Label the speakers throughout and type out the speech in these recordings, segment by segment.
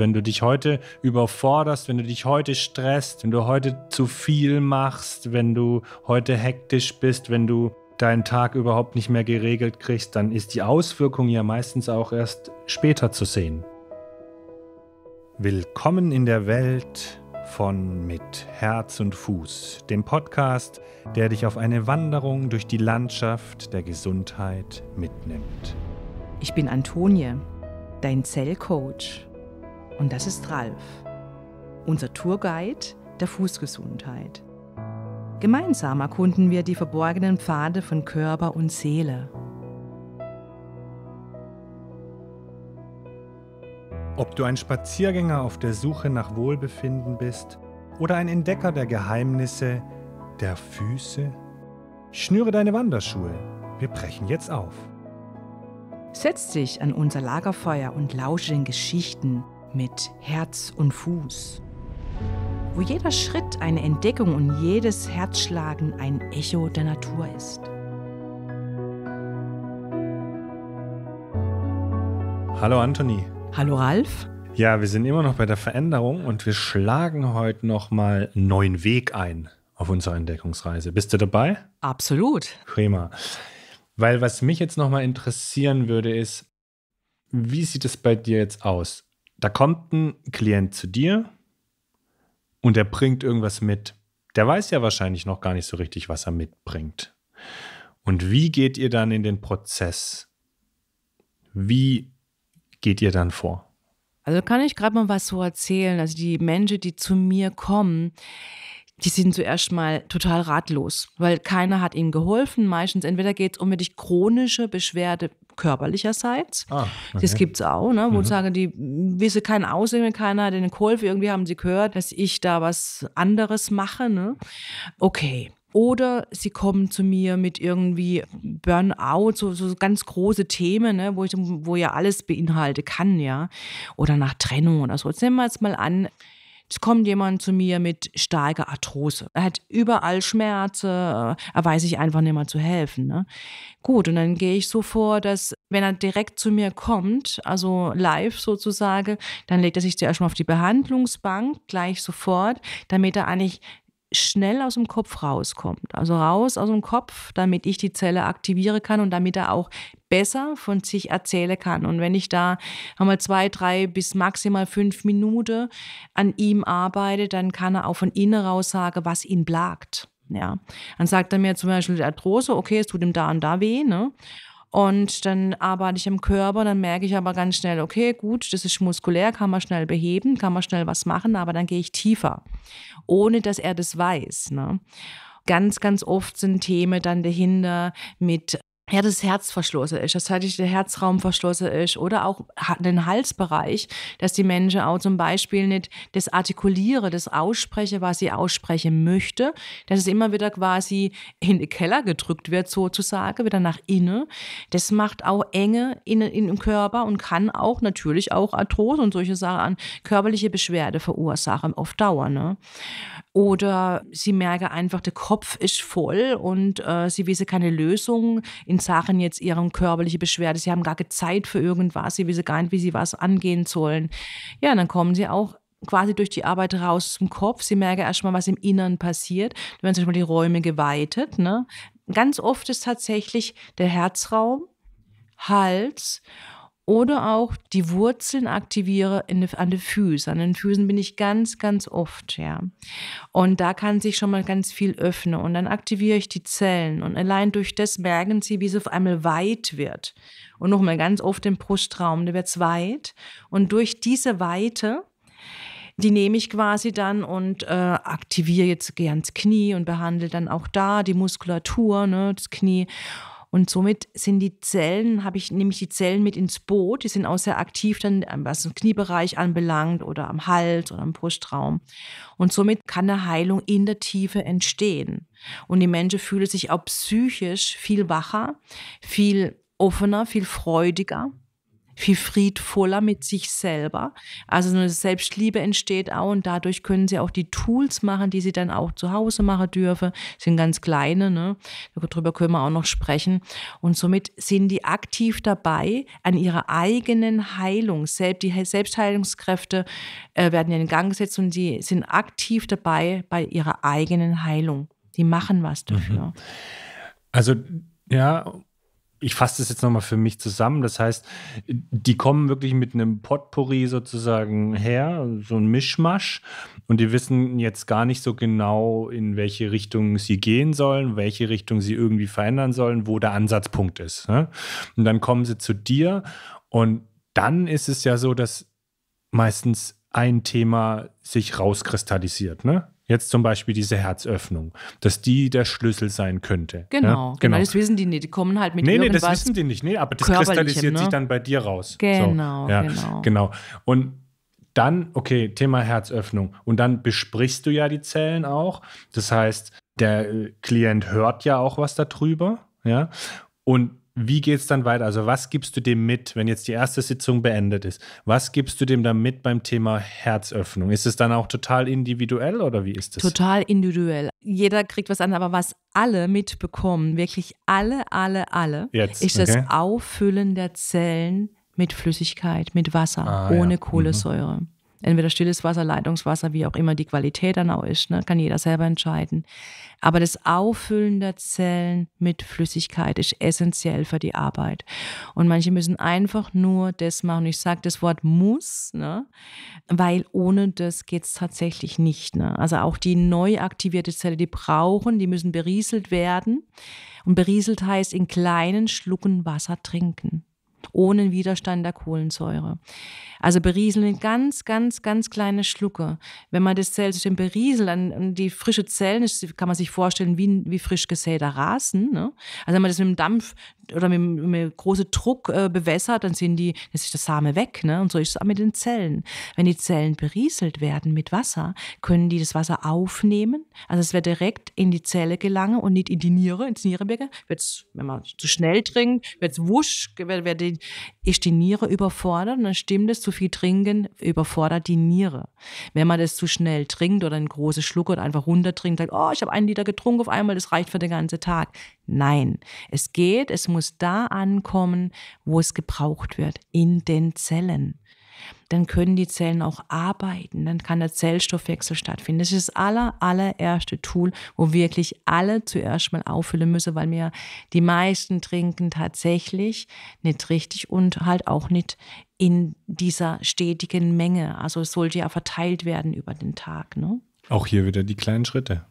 Speaker 1: Wenn du dich heute überforderst, wenn du dich heute stresst, wenn du heute zu viel machst, wenn du heute hektisch bist, wenn du deinen Tag überhaupt nicht mehr geregelt kriegst, dann ist die Auswirkung ja meistens auch erst später zu sehen. Willkommen in der Welt von Mit Herz und Fuß, dem Podcast, der dich auf eine Wanderung durch die Landschaft der Gesundheit
Speaker 2: mitnimmt. Ich bin Antonie, dein Zellcoach. Und das ist Ralf, unser Tourguide der Fußgesundheit. Gemeinsam erkunden wir die verborgenen Pfade von Körper und Seele.
Speaker 1: Ob du ein Spaziergänger auf der Suche nach Wohlbefinden bist oder ein Entdecker der Geheimnisse der Füße, schnüre deine Wanderschuhe. Wir brechen jetzt auf. Setz
Speaker 2: dich an unser Lagerfeuer und lausche den Geschichten, mit Herz und Fuß. Wo jeder Schritt eine Entdeckung und jedes Herzschlagen ein Echo der Natur ist.
Speaker 1: Hallo Anthony. Hallo Ralf. Ja, wir sind immer noch bei der Veränderung und wir schlagen heute nochmal einen neuen Weg ein auf unserer Entdeckungsreise. Bist du dabei? Absolut. Prima. Weil was mich jetzt nochmal interessieren würde, ist, wie sieht es bei dir jetzt aus? da kommt ein Klient zu dir und der bringt irgendwas mit. Der weiß ja wahrscheinlich noch gar nicht so richtig, was er mitbringt. Und wie geht ihr dann in den Prozess? Wie geht ihr dann vor?
Speaker 2: Also kann ich gerade mal was so erzählen. Also die Menschen, die zu mir kommen, die sind zuerst mal total ratlos, weil keiner hat ihnen geholfen. Meistens entweder geht es um wirklich chronische Beschwerde, körperlicherseits. Ah, okay. Das gibt es auch, ne? wo mhm. ich sage, die wissen kein Aussehen, keiner den Kolf, irgendwie haben sie gehört, dass ich da was anderes mache. Ne? Okay. Oder sie kommen zu mir mit irgendwie Burnout, so, so ganz große Themen, ne, wo, ich, wo ja alles beinhalten kann, ja. Oder nach Trennung oder so. Jetzt nehmen wir jetzt mal an, es kommt jemand zu mir mit starker Arthrose. Er hat überall Schmerzen, äh, er weiß sich einfach nicht mehr zu helfen. Ne? Gut, und dann gehe ich so vor, dass wenn er direkt zu mir kommt, also live sozusagen, dann legt er sich zuerst mal auf die Behandlungsbank, gleich sofort, damit er eigentlich schnell aus dem Kopf rauskommt. Also raus aus dem Kopf, damit ich die Zelle aktivieren kann und damit er auch besser von sich erzählen kann. Und wenn ich da einmal zwei, drei bis maximal fünf Minuten an ihm arbeite, dann kann er auch von innen raus sagen, was ihn plagt. Ja. Dann sagt er mir zum Beispiel Arthrose, okay, es tut ihm da und da weh, ne? Und dann arbeite ich im Körper, dann merke ich aber ganz schnell, okay, gut, das ist muskulär, kann man schnell beheben, kann man schnell was machen, aber dann gehe ich tiefer, ohne dass er das weiß. Ne? Ganz, ganz oft sind Themen dann dahinter mit ja, das Herz verschlossen ist, das halt der Herzraum verschlossen ist oder auch den Halsbereich, dass die Menschen auch zum Beispiel nicht das artikuliere, das ausspreche, was sie aussprechen möchte, dass es immer wieder quasi in den Keller gedrückt wird sozusagen, wieder nach innen. Das macht auch Enge in, in, im Körper und kann auch natürlich auch Arthrose und solche Sachen, an körperliche Beschwerde verursachen auf Dauer. Ne? Oder sie merke einfach, der Kopf ist voll und äh, sie wisse keine Lösung in Sachen jetzt ihre körperliche Beschwerde. Sie haben gar keine Zeit für irgendwas. Sie wissen gar nicht, wie sie was angehen sollen. Ja, dann kommen sie auch quasi durch die Arbeit raus zum Kopf. Sie merken erstmal, was im Inneren passiert. Da werden zum Beispiel die Räume geweitet. Ne? Ganz oft ist tatsächlich der Herzraum, Hals oder auch die Wurzeln aktiviere in, an den Füßen. An den Füßen bin ich ganz, ganz oft, ja. Und da kann sich schon mal ganz viel öffnen und dann aktiviere ich die Zellen und allein durch das merken sie, wie es auf einmal weit wird. Und nochmal ganz oft im Brustraum, da wird es weit und durch diese Weite die nehme ich quasi dann und äh, aktiviere jetzt ganz Knie und behandle dann auch da die Muskulatur, ne, das Knie und somit sind die Zellen, habe ich nämlich die Zellen mit ins Boot, die sind auch sehr aktiv dann, ähm, was den Kniebereich anbelangt oder am Hals oder im Brustraum. Und somit kann eine Heilung in der Tiefe entstehen. Und die Menschen fühlen sich auch psychisch viel wacher, viel offener, viel freudiger viel friedvoller mit sich selber. Also eine Selbstliebe entsteht auch und dadurch können sie auch die Tools machen, die sie dann auch zu Hause machen dürfen. Sind ganz kleine, ne? darüber können wir auch noch sprechen. Und somit sind die aktiv dabei an ihrer eigenen Heilung. Selbst die Selbstheilungskräfte äh, werden in Gang gesetzt und sie sind aktiv dabei bei ihrer eigenen Heilung. Die machen was mhm.
Speaker 1: dafür. Also ja, ich fasse das jetzt nochmal für mich zusammen. Das heißt, die kommen wirklich mit einem Potpourri sozusagen her, so ein Mischmasch. Und die wissen jetzt gar nicht so genau, in welche Richtung sie gehen sollen, welche Richtung sie irgendwie verändern sollen, wo der Ansatzpunkt ist. Ne? Und dann kommen sie zu dir. Und dann ist es ja so, dass meistens ein Thema sich rauskristallisiert. Ne? Jetzt zum Beispiel diese Herzöffnung, dass die der Schlüssel sein könnte. Genau, ja? genau. Das
Speaker 2: genau. wissen die nicht. Die kommen halt mit Nee, nee, das wissen die nicht. Nee, aber das kristallisiert ne? sich dann bei dir raus. Genau, so, ja,
Speaker 1: genau. Genau. Und dann, okay, Thema Herzöffnung. Und dann besprichst du ja die Zellen auch. Das heißt, der äh, Klient hört ja auch was darüber. Ja. Und wie geht es dann weiter? Also was gibst du dem mit, wenn jetzt die erste Sitzung beendet ist? Was gibst du dem dann mit beim Thema Herzöffnung? Ist es dann auch total individuell oder wie ist das?
Speaker 2: Total individuell. Jeder kriegt was an, aber was alle mitbekommen, wirklich alle, alle, alle, jetzt, ist okay. das Auffüllen der Zellen mit Flüssigkeit, mit Wasser, ah, ohne ja. Mhm. Kohlensäure. Mhm. Entweder stilles Wasser, Leitungswasser, wie auch immer die Qualität dann auch ist, ne? kann jeder selber entscheiden. Aber das Auffüllen der Zellen mit Flüssigkeit ist essentiell für die Arbeit. Und manche müssen einfach nur das machen. Ich sage das Wort muss, ne? weil ohne das geht es tatsächlich nicht. Ne? Also auch die neu aktivierte Zelle, die brauchen, die müssen berieselt werden. Und berieselt heißt in kleinen Schlucken Wasser trinken ohne Widerstand der Kohlensäure. Also berieseln in ganz, ganz, ganz kleine Schlucke. Wenn man das Zell Zellsystem berieselt an, die frische Zellen, kann man sich vorstellen wie, wie frisch gesäter Rasen. Ne? Also wenn man das mit dem Dampf oder mit, mit großen Druck äh, bewässert, dann sind die, das ist das Same weg. Ne? Und so ist es auch mit den Zellen. Wenn die Zellen berieselt werden mit Wasser, können die das Wasser aufnehmen. Also es wird direkt in die Zelle gelangen und nicht in die Niere, ins Nierenbecken. wenn man zu schnell trinkt, wird es wusch, wird, wird die ist die Niere überfordert, und dann stimmt es, zu viel trinken überfordert die Niere. Wenn man das zu schnell trinkt oder einen großen Schluck oder einfach trinkt, sagt, oh, ich habe einen Liter getrunken auf einmal, das reicht für den ganzen Tag. Nein, es geht, es muss da ankommen, wo es gebraucht wird, in den Zellen dann können die Zellen auch arbeiten, dann kann der Zellstoffwechsel stattfinden. Das ist das aller, allererste Tool, wo wirklich alle zuerst mal auffüllen müssen, weil mir die meisten trinken tatsächlich nicht richtig und halt auch nicht in dieser stetigen Menge. Also es sollte ja verteilt werden über den Tag. Ne?
Speaker 1: Auch hier wieder die kleinen Schritte.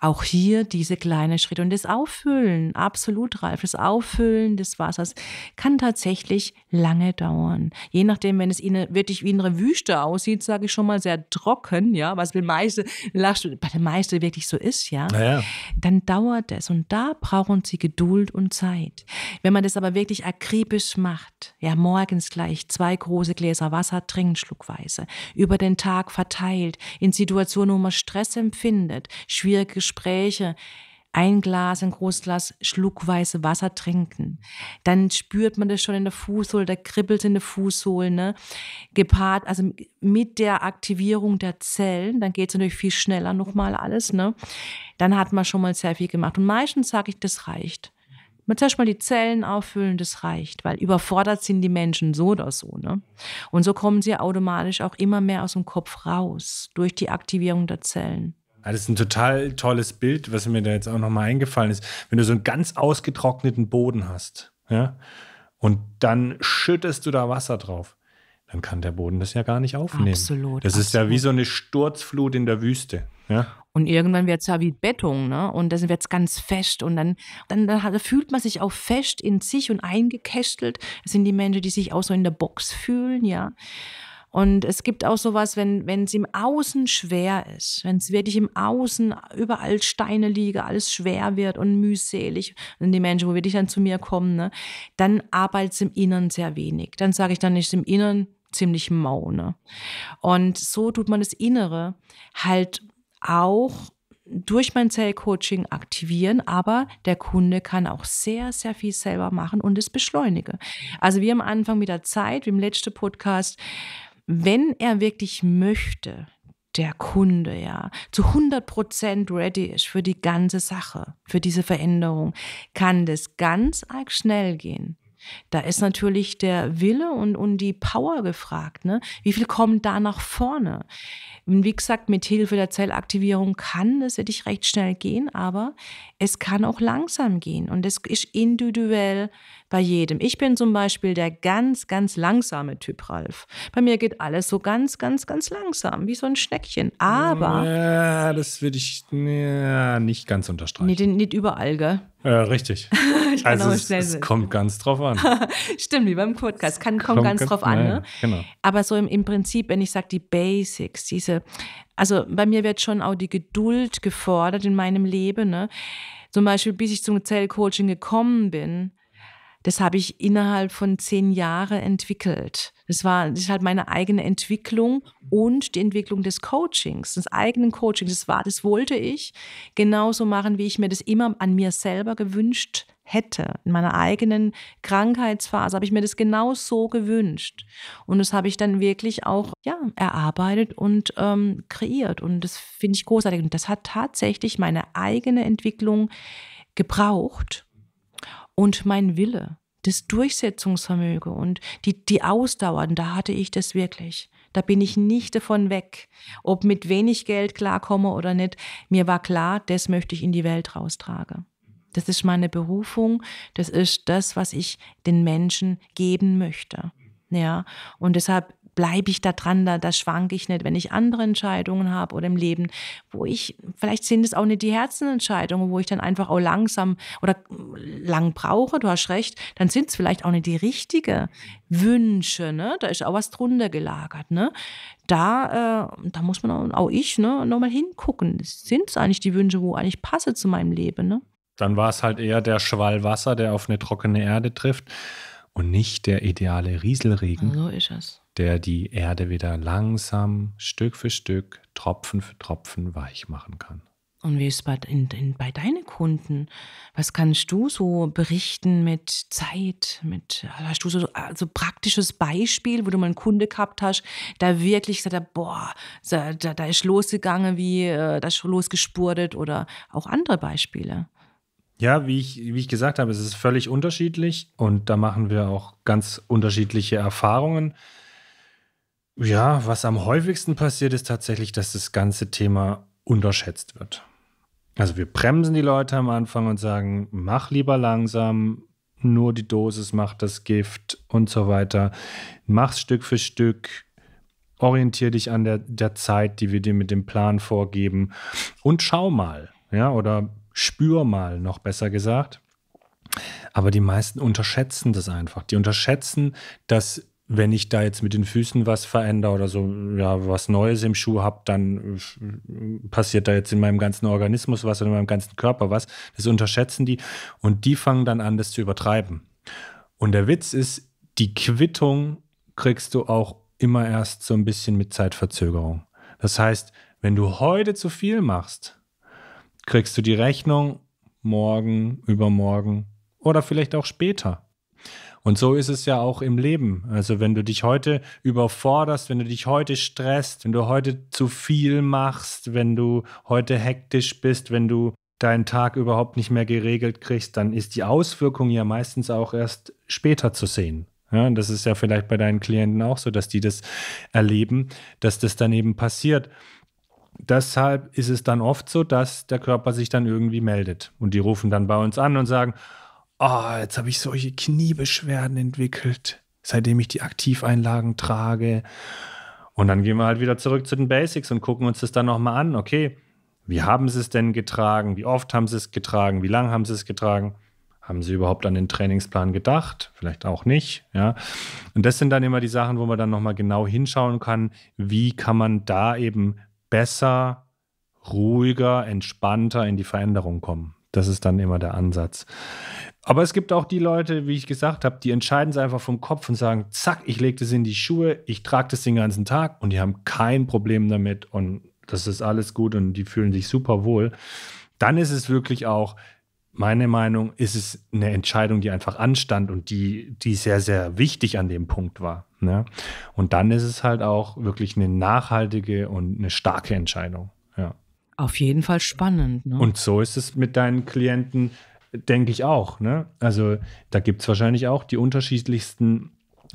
Speaker 1: Auch
Speaker 2: hier diese kleine Schritte und das Auffüllen, absolut reif, das Auffüllen des Wassers kann tatsächlich lange dauern. Je nachdem, wenn es Ihnen wirklich wie eine Wüste aussieht, sage ich schon mal sehr trocken, ja, was bei den meisten, der wirklich so ist, ja, ja, dann dauert es und da brauchen Sie Geduld und Zeit. Wenn man das aber wirklich akribisch macht, ja, morgens gleich zwei große Gläser Wasser trinken schluckweise, über den Tag verteilt, in Situationen, wo man Stress empfindet, schwierig schwierige Gespräche, ein Glas, ein Großglas schluckweise Wasser trinken. Dann spürt man das schon in der Fußsohle, da kribbelt in der Fußsohle, ne? gepaart, also mit der Aktivierung der Zellen, dann geht es natürlich viel schneller nochmal alles. Ne? Dann hat man schon mal sehr viel gemacht. Und meistens sage ich, das reicht. Man zuerst mal die Zellen auffüllen, das reicht, weil überfordert sind die Menschen so oder so. Ne? Und so kommen sie automatisch auch immer mehr aus dem Kopf raus durch die Aktivierung der Zellen.
Speaker 1: Ah, das ist ein total tolles Bild, was mir da jetzt auch nochmal eingefallen ist. Wenn du so einen ganz ausgetrockneten Boden hast, ja, und dann schüttest du da Wasser drauf, dann kann der Boden das ja gar nicht aufnehmen. Absolut. Das absolut. ist ja wie so eine Sturzflut in der Wüste. Ja?
Speaker 2: Und irgendwann wird es ja wie Beton, ne? Und dann wird es ganz fest. Und dann, dann, dann, fühlt man sich auch fest in sich und eingekästelt. Das sind die Menschen, die sich auch so in der Box fühlen, ja. Und es gibt auch sowas, wenn wenn es im Außen schwer ist, wenn es wirklich im Außen überall Steine liegen, alles schwer wird und mühselig, und die Menschen, wo wirklich dann zu mir kommen, ne, dann arbeitet es im Inneren sehr wenig. Dann sage ich dann, ist im Inneren ziemlich mau. Ne? Und so tut man das Innere halt auch durch mein Zellcoaching aktivieren, aber der Kunde kann auch sehr, sehr viel selber machen und es beschleunige. Also wie am Anfang mit der Zeit, wie im letzten Podcast, wenn er wirklich möchte, der Kunde ja zu 100% ready ist für die ganze Sache, für diese Veränderung, kann das ganz arg schnell gehen. Da ist natürlich der Wille und, und die Power gefragt. Ne? Wie viel kommt da nach vorne? Wie gesagt, mit Hilfe der Zellaktivierung kann das wirklich recht schnell gehen, aber es kann auch langsam gehen und es ist individuell bei jedem. Ich bin zum Beispiel der ganz, ganz langsame Typ, Ralf. Bei mir geht alles so ganz, ganz, ganz langsam, wie so ein Schneckchen.
Speaker 1: Aber. Ja, das würde ich ja, nicht ganz unterstreichen.
Speaker 2: Nicht, nicht überall, gell?
Speaker 1: Ja, richtig. manchmal genau also es, schnell es sind. kommt ganz drauf an.
Speaker 2: Stimmt, wie beim Podcast. Kann, kommt, kommt ganz, ganz drauf an. Ne? Genau. Aber so im, im Prinzip, wenn ich sage, die Basics, diese, also bei mir wird schon auch die Geduld gefordert in meinem Leben. Ne? Zum Beispiel, bis ich zum Zellcoaching gekommen bin, das habe ich innerhalb von zehn Jahren entwickelt. Das war das ist halt meine eigene Entwicklung und die Entwicklung des Coachings, des eigenen Coachings. Das war, das wollte ich genauso machen, wie ich mir das immer an mir selber gewünscht habe hätte. In meiner eigenen Krankheitsphase habe ich mir das genau so gewünscht. Und das habe ich dann wirklich auch ja, erarbeitet und ähm, kreiert. Und das finde ich großartig. Und das hat tatsächlich meine eigene Entwicklung gebraucht und mein Wille, das Durchsetzungsvermögen und die, die Ausdauer. Und da hatte ich das wirklich. Da bin ich nicht davon weg, ob mit wenig Geld klarkomme oder nicht. Mir war klar, das möchte ich in die Welt raustragen. Das ist meine Berufung. Das ist das, was ich den Menschen geben möchte. Ja, und deshalb bleibe ich da dran, da, da schwanke ich nicht, wenn ich andere Entscheidungen habe oder im Leben, wo ich, vielleicht sind es auch nicht die Herzenentscheidungen, wo ich dann einfach auch langsam oder lang brauche, du hast recht, dann sind es vielleicht auch nicht die richtigen Wünsche, ne? da ist auch was drunter gelagert. Ne? Da, äh, da muss man auch, auch ich ne, nochmal hingucken, sind es eigentlich die Wünsche, wo eigentlich passe zu meinem Leben? Ne?
Speaker 1: Dann war es halt eher der Schwall Wasser, der auf eine trockene Erde trifft und nicht der ideale Rieselregen, so ist es. der die Erde wieder langsam, Stück für Stück, Tropfen für Tropfen weich machen kann.
Speaker 2: Und wie ist es bei, in, in, bei deinen Kunden? Was kannst du so berichten mit Zeit? Mit, hast du so also praktisches Beispiel, wo du mal einen Kunde gehabt hast, der wirklich gesagt hat, boah, da, da, ist losgegangen, wie äh, da ist losgespurtet oder auch andere Beispiele?
Speaker 1: Ja, wie ich, wie ich gesagt habe, es ist völlig unterschiedlich und da machen wir auch ganz unterschiedliche Erfahrungen. Ja, was am häufigsten passiert, ist tatsächlich, dass das ganze Thema unterschätzt wird. Also wir bremsen die Leute am Anfang und sagen, mach lieber langsam, nur die Dosis macht das Gift und so weiter. Mach's Stück für Stück, orientier dich an der, der Zeit, die wir dir mit dem Plan vorgeben und schau mal. Ja, oder spür mal, noch besser gesagt. Aber die meisten unterschätzen das einfach. Die unterschätzen, dass wenn ich da jetzt mit den Füßen was verändere oder so, ja, was Neues im Schuh habe, dann äh, passiert da jetzt in meinem ganzen Organismus was oder in meinem ganzen Körper was. Das unterschätzen die und die fangen dann an, das zu übertreiben. Und der Witz ist, die Quittung kriegst du auch immer erst so ein bisschen mit Zeitverzögerung. Das heißt, wenn du heute zu viel machst, kriegst du die Rechnung morgen, übermorgen oder vielleicht auch später. Und so ist es ja auch im Leben. Also wenn du dich heute überforderst, wenn du dich heute stresst, wenn du heute zu viel machst, wenn du heute hektisch bist, wenn du deinen Tag überhaupt nicht mehr geregelt kriegst, dann ist die Auswirkung ja meistens auch erst später zu sehen. Ja, das ist ja vielleicht bei deinen Klienten auch so, dass die das erleben, dass das dann eben passiert, deshalb ist es dann oft so, dass der Körper sich dann irgendwie meldet. Und die rufen dann bei uns an und sagen, oh, jetzt habe ich solche Kniebeschwerden entwickelt, seitdem ich die Aktiveinlagen trage. Und dann gehen wir halt wieder zurück zu den Basics und gucken uns das dann nochmal an. Okay, wie haben sie es denn getragen? Wie oft haben sie es getragen? Wie lange haben sie es getragen? Haben sie überhaupt an den Trainingsplan gedacht? Vielleicht auch nicht. Ja. Und das sind dann immer die Sachen, wo man dann nochmal genau hinschauen kann, wie kann man da eben besser, ruhiger, entspannter in die Veränderung kommen. Das ist dann immer der Ansatz. Aber es gibt auch die Leute, wie ich gesagt habe, die entscheiden es einfach vom Kopf und sagen, zack, ich lege das in die Schuhe, ich trage das den ganzen Tag und die haben kein Problem damit und das ist alles gut und die fühlen sich super wohl. Dann ist es wirklich auch, meine Meinung, ist es eine Entscheidung, die einfach anstand und die, die sehr, sehr wichtig an dem Punkt war. Ja? Ne? Und dann ist es halt auch wirklich eine nachhaltige und eine starke Entscheidung. Ja.
Speaker 2: Auf jeden Fall spannend. Ne? Und
Speaker 1: so ist es mit deinen Klienten, denke ich auch. Ne? Also da gibt es wahrscheinlich auch die unterschiedlichsten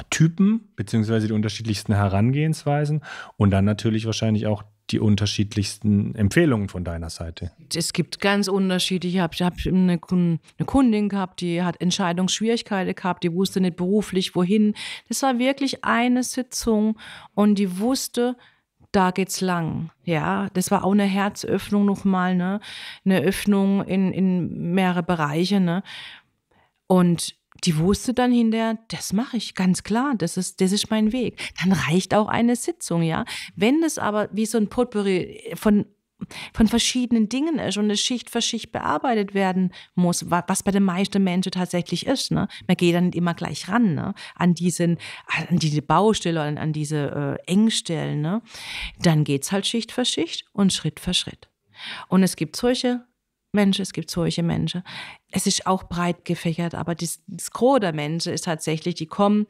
Speaker 1: Typen beziehungsweise die unterschiedlichsten Herangehensweisen und dann natürlich wahrscheinlich auch die unterschiedlichsten Empfehlungen von deiner Seite?
Speaker 2: Es gibt ganz unterschiedliche. Ich habe hab eine, eine Kundin gehabt, die hat Entscheidungsschwierigkeiten gehabt, die wusste nicht beruflich wohin. Das war wirklich eine Sitzung und die wusste, da geht's lang. Ja, das war auch eine Herzöffnung nochmal, ne? Eine Öffnung in, in mehrere Bereiche, ne? Und die wusste dann hinterher, das mache ich ganz klar, das ist, das ist mein Weg. Dann reicht auch eine Sitzung, ja. Wenn es aber wie so ein Potpourri von von verschiedenen Dingen ist und es Schicht für Schicht bearbeitet werden muss, was bei den meisten Menschen tatsächlich ist. Ne? Man geht dann nicht immer gleich ran ne? an, diesen, an diese Baustelle, an, an diese äh, Engstellen. Ne? Dann geht es halt Schicht für Schicht und Schritt für Schritt. Und es gibt solche Menschen, es gibt solche Menschen. Es ist auch breit gefächert, aber das, das Gros der Menschen ist tatsächlich, die kommen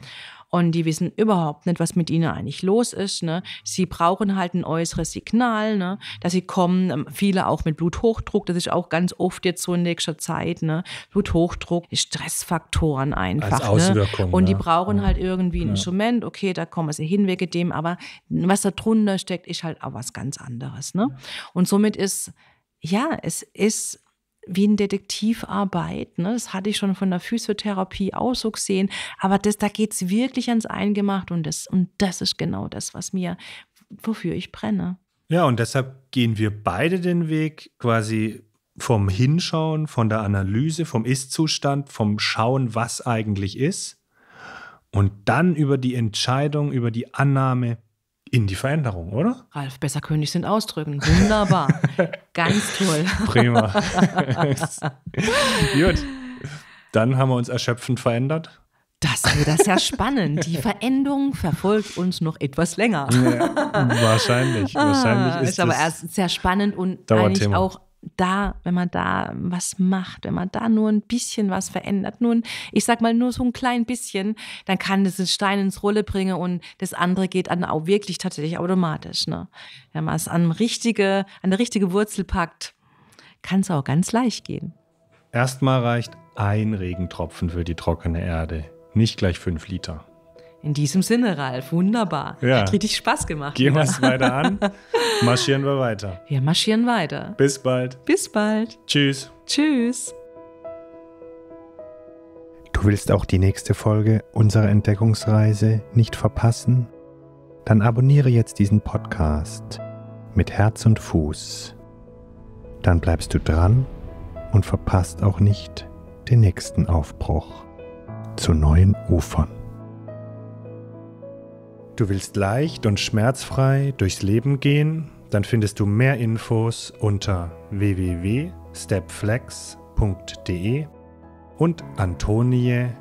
Speaker 2: und die wissen überhaupt nicht, was mit ihnen eigentlich los ist. Ne? Sie brauchen halt ein äußeres Signal, ne? dass sie kommen. Ähm, viele auch mit Bluthochdruck, das ist auch ganz oft jetzt so in nächster Zeit. Ne? Bluthochdruck, Stressfaktoren einfach. Als ne? Auswirkung, Und die brauchen ja. Mhm. halt irgendwie ein ja. Instrument. Okay, da kommen sie hin wegen dem, aber was da drunter steckt, ist halt auch was ganz anderes. Ne? Und somit ist ja, es ist wie ein Detektivarbeit. Ne? Das hatte ich schon von der Physiotherapie aus so gesehen. Aber das, da geht es wirklich ans Eingemacht und das, und das ist genau das, was mir, wofür ich brenne.
Speaker 1: Ja, und deshalb gehen wir beide den Weg quasi vom Hinschauen, von der Analyse, vom Ist-Zustand, vom Schauen, was eigentlich ist. Und dann über die Entscheidung, über die Annahme, in die Veränderung, oder? Ralf, besser König sind Ausdrücken.
Speaker 2: Wunderbar. Ganz toll. Prima. Gut.
Speaker 1: Dann haben wir uns erschöpfend verändert. Das
Speaker 2: wird das ja spannend. Die Veränderung verfolgt uns noch etwas länger. Ja,
Speaker 1: wahrscheinlich. Ah, wahrscheinlich ist, ist aber erst
Speaker 2: sehr spannend und eigentlich auch da, wenn man da was macht, wenn man da nur ein bisschen was verändert, nur ich sag mal nur so ein klein bisschen, dann kann das einen Stein ins Rolle bringen und das andere geht dann auch wirklich tatsächlich automatisch. Ne? Wenn man es an, richtige, an der richtige Wurzel packt, kann es auch ganz
Speaker 1: leicht gehen. Erstmal reicht ein Regentropfen für die trockene Erde, nicht gleich fünf Liter.
Speaker 2: In diesem Sinne, Ralf, wunderbar. Ja. Hat richtig Spaß gemacht. Gehen wir es weiter an.
Speaker 1: Marschieren wir weiter.
Speaker 2: Wir marschieren weiter.
Speaker 1: Bis bald.
Speaker 2: Bis bald. Tschüss. Tschüss.
Speaker 1: Du willst auch die nächste Folge unserer Entdeckungsreise nicht verpassen? Dann abonniere jetzt diesen Podcast mit Herz und Fuß. Dann bleibst du dran und verpasst auch nicht den nächsten Aufbruch zu neuen Ufern du willst leicht und schmerzfrei durchs Leben gehen, dann findest du mehr Infos unter www.stepflex.de und antoniebenz.de.